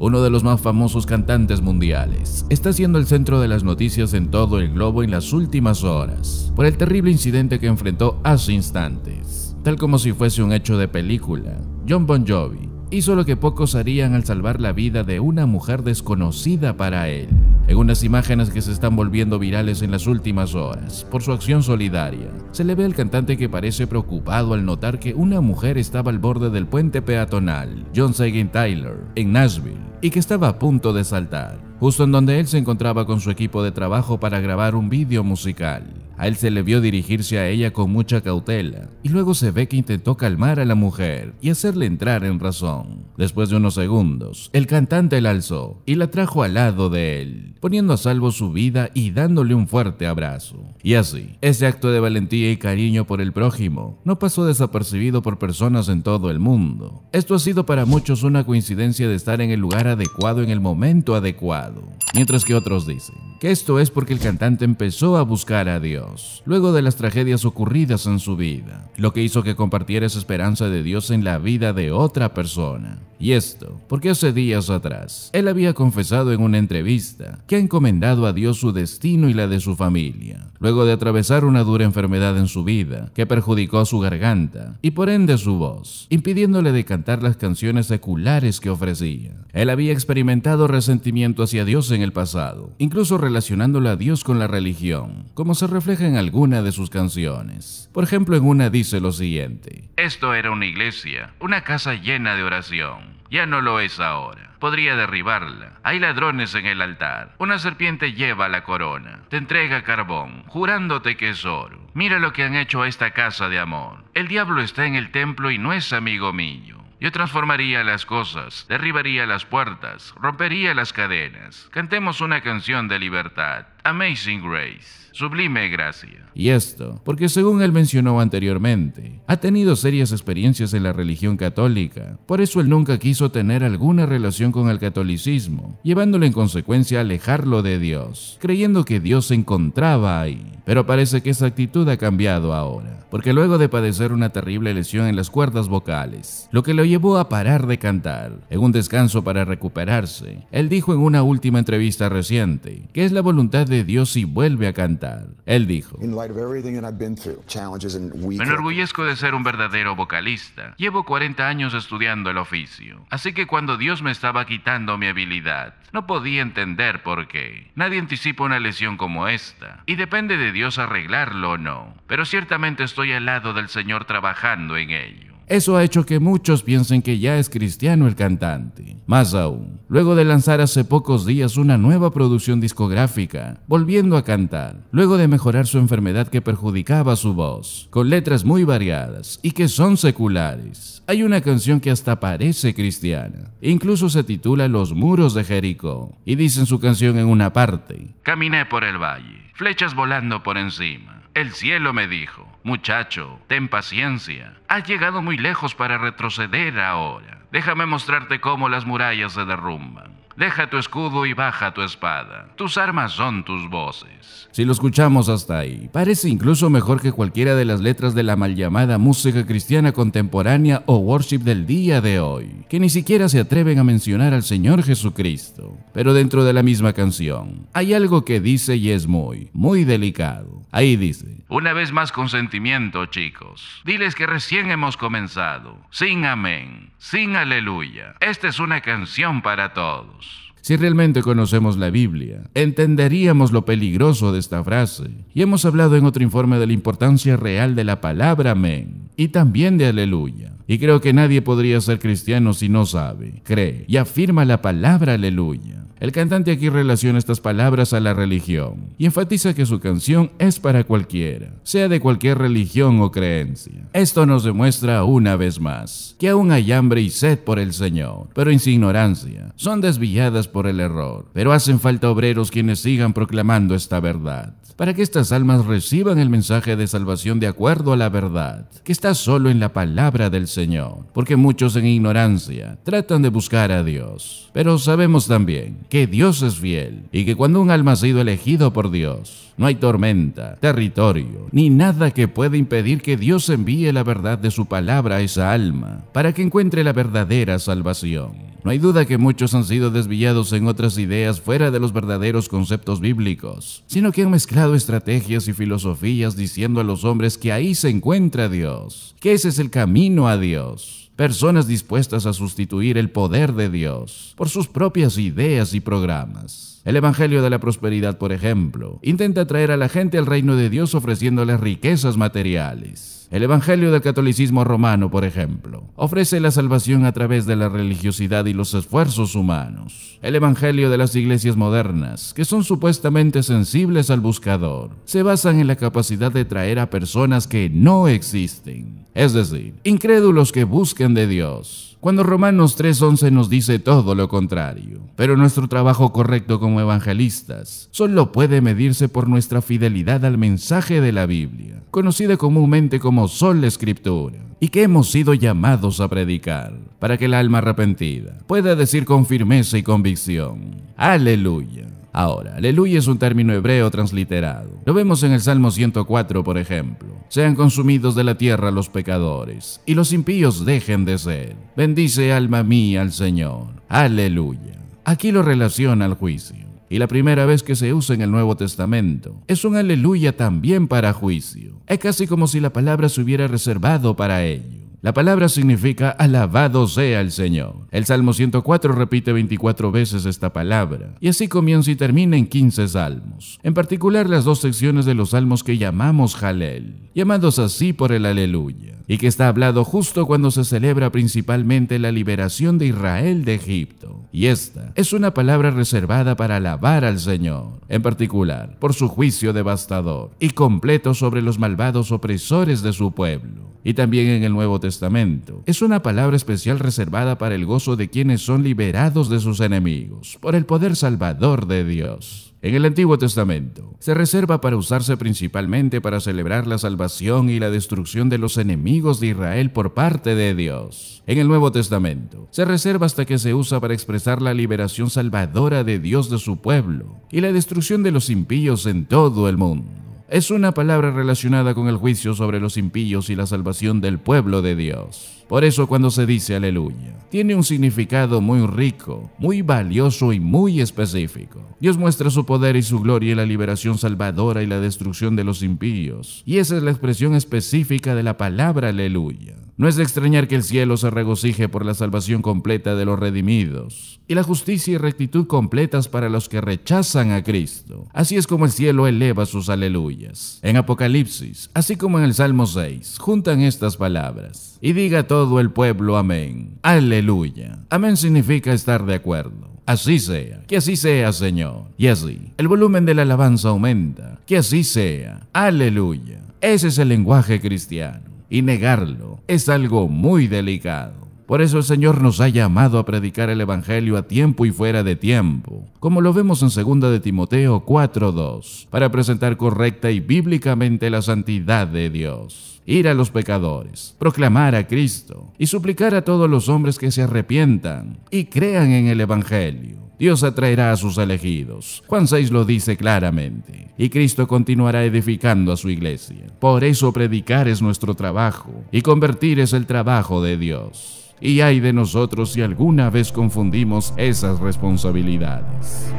uno de los más famosos cantantes mundiales, está siendo el centro de las noticias en todo el globo en las últimas horas, por el terrible incidente que enfrentó hace instantes. Tal como si fuese un hecho de película, John Bon Jovi hizo lo que pocos harían al salvar la vida de una mujer desconocida para él en unas imágenes que se están volviendo virales en las últimas horas por su acción solidaria. Se le ve al cantante que parece preocupado al notar que una mujer estaba al borde del puente peatonal John Sagan Tyler en Nashville y que estaba a punto de saltar, justo en donde él se encontraba con su equipo de trabajo para grabar un vídeo musical. A él se le vio dirigirse a ella con mucha cautela y luego se ve que intentó calmar a la mujer y hacerle entrar en razón. Después de unos segundos, el cantante la alzó y la trajo al lado de él, poniendo a salvo su vida y dándole un fuerte abrazo. Y así, ese acto de valentía y cariño por el prójimo no pasó desapercibido por personas en todo el mundo. Esto ha sido para muchos una coincidencia de estar en el lugar adecuado en el momento adecuado, mientras que otros dicen que esto es porque el cantante empezó a buscar a Dios luego de las tragedias ocurridas en su vida, lo que hizo que compartiera esa esperanza de Dios en la vida de otra persona. Y esto, porque hace días atrás, él había confesado en una entrevista que ha encomendado a Dios su destino y la de su familia, luego de atravesar una dura enfermedad en su vida que perjudicó su garganta y por ende su voz, impidiéndole de cantar las canciones seculares que ofrecía. Él había experimentado resentimiento hacia Dios en el pasado, incluso relacionándolo a Dios con la religión, como se refleja en alguna de sus canciones. Por ejemplo, en una dice lo siguiente. Esto era una iglesia, una casa llena de oración. Ya no lo es ahora. Podría derribarla. Hay ladrones en el altar. Una serpiente lleva la corona. Te entrega carbón, jurándote que es oro. Mira lo que han hecho a esta casa de amor. El diablo está en el templo y no es amigo mío. Yo transformaría las cosas, derribaría las puertas, rompería las cadenas. Cantemos una canción de libertad. Amazing Grace, Sublime Gracia. Y esto, porque según él mencionó anteriormente, ha tenido serias experiencias en la religión católica, por eso él nunca quiso tener alguna relación con el catolicismo, llevándole en consecuencia a alejarlo de Dios, creyendo que Dios se encontraba ahí. Pero parece que esa actitud ha cambiado ahora, porque luego de padecer una terrible lesión en las cuerdas vocales, lo que lo llevó a parar de cantar, en un descanso para recuperarse, él dijo en una última entrevista reciente que es la voluntad de Dios y vuelve a cantar. Él dijo, me enorgullezco de ser un verdadero vocalista. Llevo 40 años estudiando el oficio. Así que cuando Dios me estaba quitando mi habilidad, no podía entender por qué. Nadie anticipa una lesión como esta. Y depende de Dios arreglarlo o no. Pero ciertamente estoy al lado del Señor trabajando en ello. Eso ha hecho que muchos piensen que ya es cristiano el cantante. Más aún, luego de lanzar hace pocos días una nueva producción discográfica, volviendo a cantar, luego de mejorar su enfermedad que perjudicaba su voz, con letras muy variadas y que son seculares, hay una canción que hasta parece cristiana. Incluso se titula Los muros de Jericó y dicen su canción en una parte, Caminé por el valle, flechas volando por encima. El cielo me dijo, muchacho, ten paciencia. Has llegado muy lejos para retroceder ahora. Déjame mostrarte cómo las murallas se derrumban. Deja tu escudo y baja tu espada. Tus armas son tus voces. Si lo escuchamos hasta ahí, parece incluso mejor que cualquiera de las letras de la mal llamada música cristiana contemporánea o worship del día de hoy, que ni siquiera se atreven a mencionar al Señor Jesucristo. Pero dentro de la misma canción, hay algo que dice y es muy, muy delicado. Ahí dice, una vez más consentimiento, chicos. Diles que recién hemos comenzado. Sin amén, sin aleluya. Esta es una canción para todos. Si realmente conocemos la Biblia, entenderíamos lo peligroso de esta frase. Y hemos hablado en otro informe de la importancia real de la palabra amén y también de aleluya. Y creo que nadie podría ser cristiano si no sabe, cree y afirma la palabra aleluya. El cantante aquí relaciona estas palabras a la religión y enfatiza que su canción es para cualquiera, sea de cualquier religión o creencia. Esto nos demuestra una vez más que aún hay hambre y sed por el Señor, pero en su ignorancia son desviadas por el error, pero hacen falta obreros quienes sigan proclamando esta verdad, para que estas almas reciban el mensaje de salvación de acuerdo a la verdad, que está solo en la palabra del Señor, porque muchos en ignorancia tratan de buscar a Dios, pero sabemos también que Dios es fiel y que cuando un alma ha sido elegido por Dios, no hay tormenta, territorio, ni nada que pueda impedir que Dios envíe la verdad de su palabra a esa alma, para que encuentre la verdadera salvación. No hay duda que muchos han sido desviados en otras ideas fuera de los verdaderos conceptos bíblicos, sino que han mezclado estrategias y filosofías diciendo a los hombres que ahí se encuentra Dios, que ese es el camino a Dios personas dispuestas a sustituir el poder de Dios por sus propias ideas y programas. El Evangelio de la Prosperidad, por ejemplo, intenta atraer a la gente al reino de Dios ofreciéndoles riquezas materiales. El Evangelio del Catolicismo romano, por ejemplo, ofrece la salvación a través de la religiosidad y los esfuerzos humanos. El Evangelio de las iglesias modernas, que son supuestamente sensibles al buscador, se basan en la capacidad de traer a personas que no existen, es decir, incrédulos que busquen de Dios cuando Romanos 3:11 nos dice todo lo contrario. Pero nuestro trabajo correcto como evangelistas solo puede medirse por nuestra fidelidad al mensaje de la Biblia, conocida comúnmente como sola escritura, y que hemos sido llamados a predicar, para que el alma arrepentida pueda decir con firmeza y convicción, aleluya. Ahora, aleluya es un término hebreo transliterado. Lo vemos en el Salmo 104, por ejemplo. Sean consumidos de la tierra los pecadores, y los impíos dejen de ser. Bendice alma mía al Señor. Aleluya. Aquí lo relaciona al juicio y la primera vez que se usa en el Nuevo Testamento. Es un aleluya también para juicio. Es casi como si la palabra se hubiera reservado para ello. La palabra significa alabado sea el Señor. El Salmo 104 repite 24 veces esta palabra, y así comienza y termina en 15 salmos, en particular las dos secciones de los salmos que llamamos Halel, llamados así por el aleluya, y que está hablado justo cuando se celebra principalmente la liberación de Israel de Egipto. Y esta es una palabra reservada para alabar al Señor, en particular por su juicio devastador y completo sobre los malvados opresores de su pueblo y también en el Nuevo Testamento. Es una palabra especial reservada para el gozo de quienes son liberados de sus enemigos por el poder salvador de Dios. En el Antiguo Testamento se reserva para usarse principalmente para celebrar la salvación y la destrucción de los enemigos de Israel por parte de Dios. En el Nuevo Testamento se reserva hasta que se usa para expresar la liberación salvadora de Dios de su pueblo y la destrucción de los impíos en todo el mundo es una palabra relacionada con el juicio sobre los impíos y la salvación del pueblo de Dios. Por eso cuando se dice aleluya, tiene un significado muy rico, muy valioso y muy específico. Dios muestra su poder y su gloria en la liberación salvadora y la destrucción de los impíos. Y esa es la expresión específica de la palabra aleluya. No es de extrañar que el cielo se regocije por la salvación completa de los redimidos y la justicia y rectitud completas para los que rechazan a Cristo. Así es como el cielo eleva sus aleluyas. En Apocalipsis, así como en el Salmo 6, juntan estas palabras. Y diga todo el pueblo. Amén. Aleluya. Amén significa estar de acuerdo. Así sea, que así sea, Señor. Y así, el volumen de la alabanza aumenta. Que así sea. Aleluya. Ese es el lenguaje cristiano. Y negarlo es algo muy delicado. Por eso el Señor nos ha llamado a predicar el Evangelio a tiempo y fuera de tiempo, como lo vemos en 2 de Timoteo 4.2, para presentar correcta y bíblicamente la santidad de Dios, ir a los pecadores, proclamar a Cristo y suplicar a todos los hombres que se arrepientan y crean en el Evangelio. Dios atraerá a sus elegidos. Juan 6 lo dice claramente. Y Cristo continuará edificando a su iglesia. Por eso predicar es nuestro trabajo y convertir es el trabajo de Dios y hay de nosotros si alguna vez confundimos esas responsabilidades.